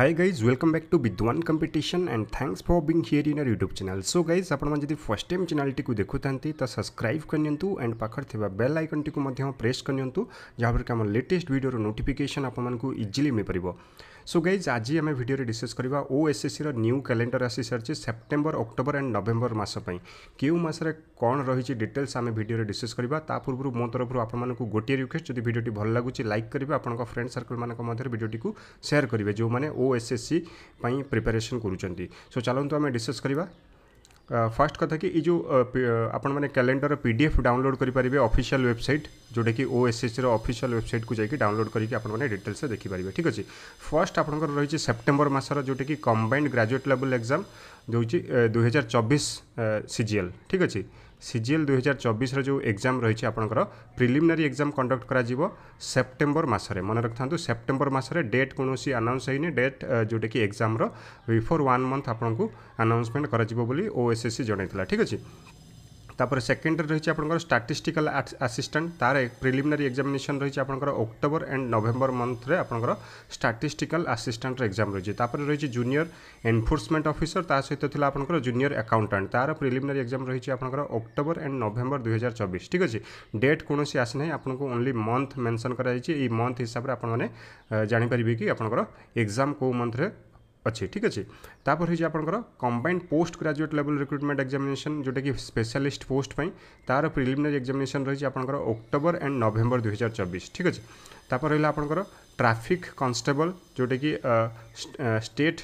hi guys welcome back to विद्वान competition and thanks for being here in our YouTube channel so guys आपड़ी जब first time channel को देखु तो subscribe करनी एंड पाखे बेल आइकन टी प्रेस करनी जहाँफल कि आम लेटेस्ट भिडर नोटिफिकेसन आपको इजिली मिल पार सो गाइज आज आम भिडियो डिस्कस करवा ओएसएससी न्यू क्याଲେଣ୍ଡର ଆସି ସାରିଛି ସେପ୍ଟେମ୍ବର ଅକ୍ଟୋବର ଆଣ୍ଡ ନଭେମ୍ବର ମାସ ପାଇଁ କେଉଁ ମାସରେ କ'ଣ ରହିଛି ଡିଟେଲ୍ସ ଆମେ ଭିଡ଼ିଓରେ ଡିସ୍କସ୍ କରିବା ତା ପୂର୍ବରୁ ମୋ ତରଫରୁ ଆପଣମାନଙ୍କୁ ଗୋଟିଏ ରିକ୍ୱେଷ୍ଟ ଯଦି ଭିଡ଼ିଓଟି ଭଲ ଲାଗୁଛି ଲାଇକ୍ କରିବେ ଆପଣଙ୍କ ଫ୍ରେଣ୍ଡ ସର୍କଲମାନଙ୍କ ମଧ୍ୟରେ ଭିଡ଼ିଓଟିକୁ ସେୟାର କରିବେ ଯେଉଁମାନେ ଓଏସ୍ଏସ୍ସି ପାଇଁ ପ୍ରିପାରେସନ୍ କରୁଛନ୍ତି ସୋ ଚାଲନ୍ତୁ ଆମେ ଡିସ୍କସ୍ କରିବା फर्स्ट कथ कि ये आपने कैलेंडर মানে ক্যালেন্ডর পিডিএফ ডাউনলোড করে পারিবে অফিসিয়াল जोटा कि ओएसएस रफिसीआल वेबसाइट को जाकि डाउनलोड करके आपने डिटेल्स देखिपारे ठीक अच्छे फर्स्ट आप रही सेप्टेम्बर मसर जोटा कि कम्बाइंड ग्राजुएट लेवल एक्जाम जो दुई हजार चबीश सीजीएल ठीक अच्छे ସିଜିଏଲ୍ ଦୁଇ ହଜାର ଚବିଶର ଯେଉଁ ଏକ୍ଜାମ୍ ରହିଛି ଆପଣଙ୍କର ପ୍ରିଲିମିନାରୀ ଏକ୍ଜାମ୍ କଣ୍ଡକ୍ଟ କରାଯିବ ସେପ୍ଟେମ୍ବର ମାସରେ ମନେ ରଖିଥାନ୍ତୁ ସେପ୍ଟେମ୍ବର ମାସରେ ଡେଟ୍ କୌଣସି ଆନାଉନ୍ସ ହେଇନି ଡେଟ୍ ଯେଉଁଟାକି ଏକ୍ଜାମ୍ର ବିଫୋର୍ ୱାନ୍ ମନ୍ଥ ଆପଣଙ୍କୁ ଆନାଉନ୍ସମେଣ୍ଟ କରାଯିବ ବୋଲି ଓଏସ୍ଏସ୍ସି ଜଣାଇଥିଲା ଠିକ୍ ଅଛି তাপরে সেকেন্ডে রয়েছে আপনার স্টাটিস্টিকাল আসিষ্টাট তার প্রিলিমিনারি এক্সামিনেসন রয়েছে আপনার অক্টোবর এন্ড নভেম্বর মন্থরে আপনার স্টাটিস্টিকাল আসিষ্টাটর এক্সাম রয়েছে তাপরে রয়েছে জুনিয়র এনফোর্সমেন্ট অফিসর তা সহ লা আপনার জুনিয়র আকাউন্টাট তার প্রিলিমিনারি এক্সাম রয়েছে আপনার অক্টোবর এন্ড নভেম্বর দুই হাজার চবিশ ঠিক আছে ডেট কোণী আসি না আপনার ওনলি মন্থ মেনশন করা এই মন্থ হিসাবে আপনার জাঁপারে কি আপনার এক্সাম কেউ মন্থরে ଅଛି ଠିକ୍ ଅଛି ତାପରେ ହେଉଛି ଆପଣଙ୍କର combined post graduate level recruitment examination ଯେଉଁଟାକି ସ୍ପେଶାଲିଷ୍ଟ ପୋଷ୍ଟ ପାଇଁ ତା'ର ପ୍ରିଲିମିନାରୀ ଏକ୍ଜାମିନେସନ୍ ରହିଛି ଆପଣଙ୍କର ଅକ୍ଟୋବର ଆଣ୍ଡ ନଭେମ୍ବର ଦୁଇହଜାର ଚବିଶ ଠିକ୍ ଅଛି ତାପରେ ରହିଲା ଆପଣଙ୍କର ट्राफिक कन्स्टेबल जोटा कि स्टेट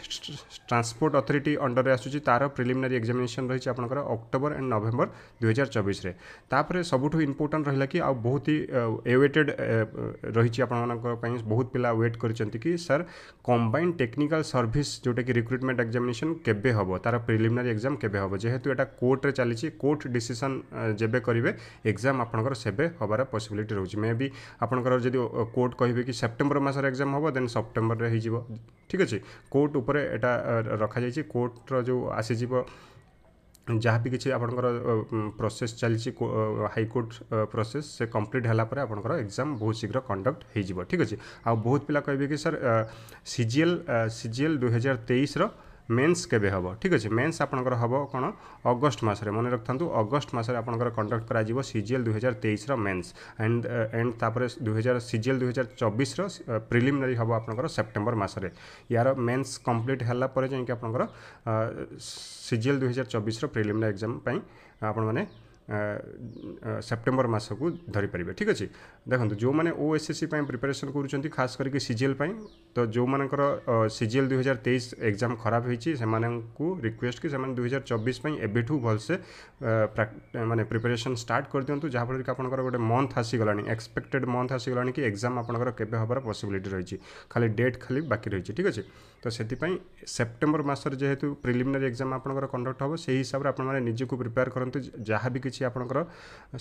ट्रांसपोर्ट अथॉरिटी अंडर में आसूसी तार प्रिलिमिनरी एग्जामिनेसन रही आप अक्टोबर एंड नवेम्बर दुई हजार चबिश्रे सबुठ इम्पोर्टाट रहा कि बहुत ही एवेटेड रही आपंकर बहुत पिला वेट कर सर कंबाइंड टेक्निकल सर्विस जोटा कि रिक्रुटमेंट एक्जामेसन के तार प्रिलिमिनारी एक्जाम केव जेहेतु यहाँ कोर्ट्रे चली कोर्ट डिशन जब करेंगे एक्जाम आपंकर पसबिलिटी रोचे मे बी आपर जब कोर्ट कहे कि सेप्टेम्बर ମାସରେ ଏକ୍ଜାମ୍ ହେବ ଦେନ୍ ସେପ୍ଟେମ୍ବରରେ ହେଇଯିବ ଠିକ୍ ଅଛି କୋର୍ଟ ଉପରେ ଏଇଟା ରଖାଯାଇଛି କୋର୍ଟର ଯେଉଁ ଆସିଯିବ ଯାହା ବି କିଛି ଆପଣଙ୍କର ପ୍ରୋସେସ୍ ଚାଲିଛି ହାଇକୋର୍ଟ ପ୍ରୋସେସ୍ ସେ କମ୍ପ୍ଲିଟ୍ ହେଲା ପରେ ଆପଣଙ୍କର ଏକ୍ଜାମ୍ ବହୁତ ଶୀଘ୍ର କଣ୍ଡକ୍ଟ ହେଇଯିବ ଠିକ୍ ଅଛି ଆଉ ବହୁତ ପିଲା କହିବେ କି sir C G L C G L ଦୁଇହଜାର ତେଇଶର মেন্স কেবে হব ঠিক আছে মেন্স আপনার হব কোণ অগস্ট মাসে মনে রাখতু অগস্ট মাসে আপনার কন্ডক্ট করা সিজিএল দুই হাজার তেইশর মেন্স এন্ড এন্ড তাপরে দুই হাজার সিজিএল দুই হাজার চবিশর প্রিলিমিনারি হব আপনার সেপ্টেম্বর মাসে ইয়ার মেন্স কমপ্লিট হলা পরে যাই আপনার সিজিএল দুই হাজার চবিশর প্রিলিমিনারি এক্সাম আপনার ସେପ୍ଟେମ୍ବର ମାସକୁ ଧରିପାରିବେ ଠିକ୍ ଅଛି ଦେଖନ୍ତୁ ଯେଉଁମାନେ ଓ ଏସ୍ ଏସ୍ ସି ପାଇଁ ପ୍ରିପାରେସନ୍ କରୁଛନ୍ତି ଖାସ୍ କରିକି ସି ଜି ଏଲ୍ ପାଇଁ ତ ଯେଉଁମାନଙ୍କର ସି ଜି ଏଲ୍ ଦୁଇହଜାର ତେଇଶ ଏକ୍ଜାମ୍ ଖରାପ ହୋଇଛି ସେମାନଙ୍କୁ ରିକ୍ୱେଷ୍ଟ କି ସେମାନେ ଦୁଇହଜାର ଚବିଶ ପାଇଁ ଏବେଠୁ ଭଲସେ ମାନେ ପ୍ରିପାରେସନ୍ ଷ୍ଟାର୍ଟ କରିଦିଅନ୍ତୁ ଯାହାଫଳରେ କି ଆପଣଙ୍କର ଗୋଟେ ମନ୍ଥ ଆସିଗଲାଣି ଏକ୍ସପେକ୍ଟେଡ଼ ମନ୍ଥ ଆସିଗଲାଣି କି ଏକ୍ଜାମ୍ ଆପଣଙ୍କର କେବେ ହେବାର ପସିବିଲିଟି ରହିଛି ଖାଲି ଡେଟ୍ ଖାଲି ବାକି ରହିଛି ଠିକ୍ ଅଛି ତ ସେଥିପାଇଁ ସେପ୍ଟେମ୍ବର ମାସରେ ଯେହେତୁ ପ୍ରିଲିମିନାରୀ ଏକ୍ଜାମ୍ ଆପଣଙ୍କର କଣ୍ଡକ୍ଟ ହେବ ସେହି ହିସାବରେ ଆପଣମାନେ ନିଜକୁ ପ୍ରିପେୟାର କରନ୍ତୁ ଯାହା ବି କିଛି କିଛି ଆପଣଙ୍କର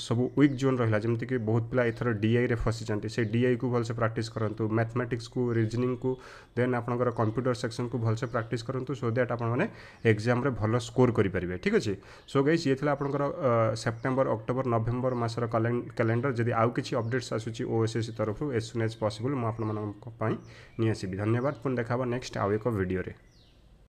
ସବୁ ୱିକ୍ ଜୋନ୍ ରହିଲା ଯେମିତିକି ବହୁତ ପିଲା ଏଥର ଡିଆଇରେ ଫସିଛନ୍ତି ସେ ଡିଆଇକୁ ଭଲସେ ପ୍ରାକ୍ଟିସ୍ କରନ୍ତୁ ମ୍ୟାଥମେଟିକ୍ସକୁ ରିଜନିଂକୁ ଦେନ୍ ଆପଣଙ୍କର କମ୍ପ୍ୟୁଟର ସେକ୍ସନକୁ ଭଲସେ ପ୍ରାକ୍ଟିସ୍ କରନ୍ତୁ ସୋ ଦ୍ୟାଟ୍ ଆପଣମାନେ ଏକ୍ଜାମ୍ରେ ଭଲ ସ୍କୋର୍ କରିପାରିବେ ଠିକ୍ ଅଛି ସୋ ଗାଇସ୍ ଇଏ ଥିଲା ଆପଣଙ୍କର ସେପ୍ଟେମ୍ବର ଅକ୍ଟୋବର ନଭେମ୍ବର ମାସର କ୍ୟାଲେଣ୍ଡର ଯଦି ଆଉ କିଛି ଅପଡେଟ୍ସ ଆସୁଛି ଓଏସ୍ଏସ୍ସି ତରଫରୁ ଏଜ୍ ସୁନ୍ ଏଜ୍ ପସିବୁଲ୍ ମୁଁ ଆପଣମାନଙ୍କ ପାଇଁ ନେଇ ଆସିବି ଧନ୍ୟବାଦ ପୁଣି ଦେଖା ହେବ ନେକ୍ସଟ ଆଉ ଏକ ଭିଡ଼ିଓରେ